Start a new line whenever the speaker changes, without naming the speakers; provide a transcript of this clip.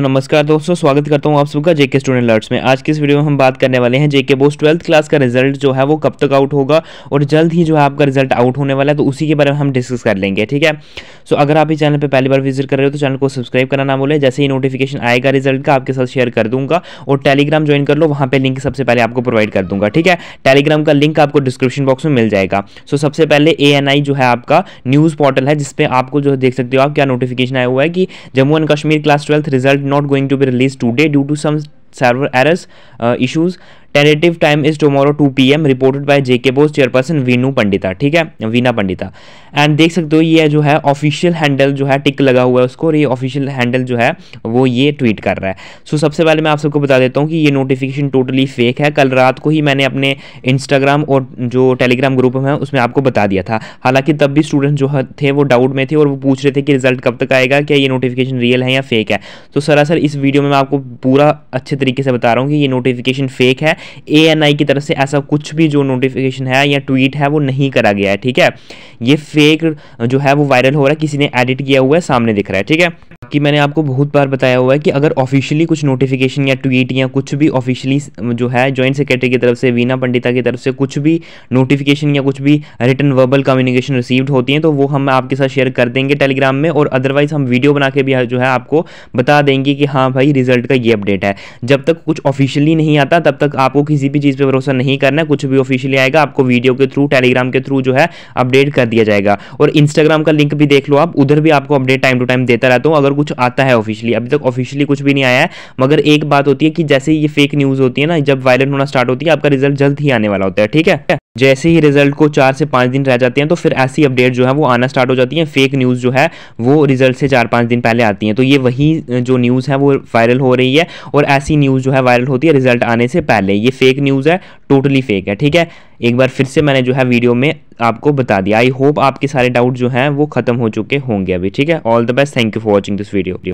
नमस्कार दोस्तों स्वागत करता हूँ आप सबका जेके स्टूडेंट अलर्ट्स में आज की इस वीडियो में हम बात करने वाले हैं जेके बोस ट्वेल्थ क्लास का रिजल्ट जो है वो कब तक आउट होगा और जल्द ही जो है आपका रिजल्ट आउट होने वाला है तो उसी के बारे में हम डिस्कस कर लेंगे ठीक है सो अगर आप इस चैनल पर पहली बार विजिट कर रहे हो तो चैनल को सब्सक्राइब करना ना बोले जैसे ही नोटिफिकेशन आएगा रिजल्ट का आपके साथ शेयर कर दूंगा और टेलीग्राम ज्वाइन कर लो वहाँ पर लिंक सबसे पहले आपको प्रोवाइड कर दूंगा ठीक है टेलीग्राम का लिंक आपको डिस्क्रिप्शन बॉक्स में मिल जाएगा सो सबसे पहले ए जो है आपका न्यूज़ पोर्टल है जिसपे आपको जो देख सकते हो आप क्या नोटिफिकेशन आया हुआ है कि Jammu and Kashmir class twelfth result not going to be released today due to some server errors uh, issues tentative time is tomorrow two P M reported by JK BOSE chairperson Veenu Pandita ठीक है वीना पंडिता एंड देख सकते हो ये जो है ऑफिशियल हैंडल जो है टिक लगा हुआ है उसको और ये ऑफिशियल हैंडल जो है वो ये ट्वीट कर रहा है सो so, सबसे पहले मैं आप सबको बता देता हूँ कि ये नोटिफिकेशन टोटली फेक है कल रात को ही मैंने अपने इंस्टाग्राम और जो टेलीग्राम ग्रुप है उसमें आपको बता दिया था हालांकि तब भी स्टूडेंट जो थे वो डाउट में थे और वो पूछ रहे थे कि रिजल्ट कब तक आएगा क्या ये नोटिफिकेशन रियल है या फेक है तो सरासर इस वीडियो में मैं आपको पूरा अच्छे तरीके से बता रहा हूँ कि ये नोटिफिकेशन फेक है ए एन आई की तरफ से ऐसा कुछ भी जो नोटिफिकेशन है या ट्वीट है वो नहीं करा गया है ठीक है ये फेक जो है वो वायरल हो रहा है किसी ने एडिट किया हुआ है सामने दिख रहा है ठीक है कि मैंने आपको बहुत बार बताया हुआ है कि अगर ऑफिशियली कुछ नोटिफिकेशन या ट्वीट या कुछ भी ऑफिशियली जो है जॉइंट सेक्रेटरी की तरफ से वीना पंडिता की तरफ से कुछ भी नोटिफिकेशन या कुछ भी रिटर्न वर्बल कम्युनिकेशन रिसीव्ड होती हैं तो वो हम आपके साथ शेयर कर देंगे टेलीग्राम में और अदरवाइज हम वीडियो बना के भी जो है आपको बता देंगे कि हाँ भाई रिजल्ट का ये अपडेट है जब तक कुछ ऑफिशियली नहीं आता तब तक आपको किसी भी चीज़ पर भरोसा नहीं करना कुछ भी ऑफिशियली आएगा आपको वीडियो के थ्रू टेलीग्राम के थ्रू जो है अपडेट कर दिया जाएगा और इंस्टाग्राम का लिंक भी देख लो आप उधर भी आपको अपडेट टाइम टू टाइम देता रहता हूँ अगर और कुछ आता है ऑफिशियली अभी तक ऑफिशियली कुछ भी नहीं आया है मगर एक बात होती है कि जैसे ये फेक न्यूज़ होती है ना जब वायरल होना स्टार्ट होती है आपका रिजल्ट जल्द ही आने वाला होता है ठीक है जैसे ही रिजल्ट को चार से पाँच दिन रह जाते हैं तो फिर ऐसी अपडेट जो है वो आना स्टार्ट हो जाती है फेक न्यूज़ जो है वो रिजल्ट से चार पाँच दिन पहले आती हैं तो ये वही जो न्यूज़ है वो वायरल हो रही है और ऐसी न्यूज़ जो है वायरल होती है रिजल्ट आने से पहले ये फेक न्यूज़ है टोटली फेक है ठीक है एक बार फिर से मैंने जो है वीडियो में आपको बता दिया आई होप आपके सारे डाउट जो हैं वो खत्म हो चुके होंगे अभी ठीक है all the best thank you for watching this video